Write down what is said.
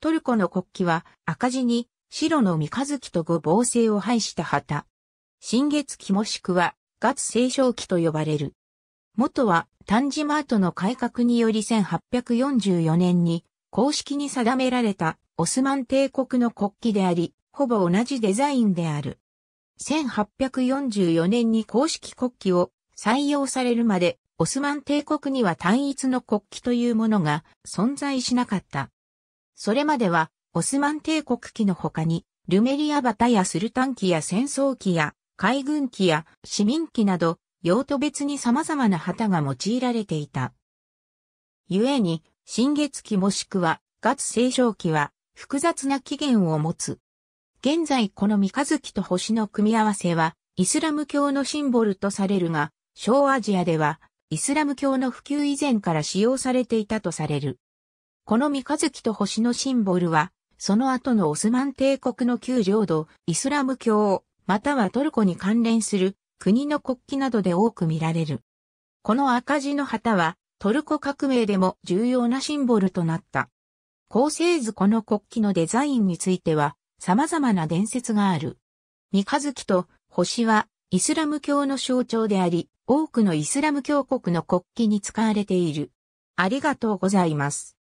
トルコの国旗は赤字に白の三日月と五芒星を配した旗。新月期もしくは月青少期と呼ばれる。元はタンジマートの改革により1844年に公式に定められたオスマン帝国の国旗であり、ほぼ同じデザインである。1844年に公式国旗を採用されるまで、オスマン帝国には単一の国旗というものが存在しなかった。それまでは、オスマン帝国機の他に、ルメリア旗やスルタン機や戦争機や海軍機や市民機など、用途別に様々な旗が用いられていた。故に、新月期もしくは、月星長期は、複雑な起源を持つ。現在この三日月と星の組み合わせは、イスラム教のシンボルとされるが、小アジアでは、イスラム教の普及以前から使用されていたとされる。この三日月と星のシンボルは、その後のオスマン帝国の旧領土、イスラム教、またはトルコに関連する国の国旗などで多く見られる。この赤字の旗は、トルコ革命でも重要なシンボルとなった。構成図この国旗のデザインについては様々な伝説がある。三日月と星はイスラム教の象徴であり、多くのイスラム教国の国旗に使われている。ありがとうございます。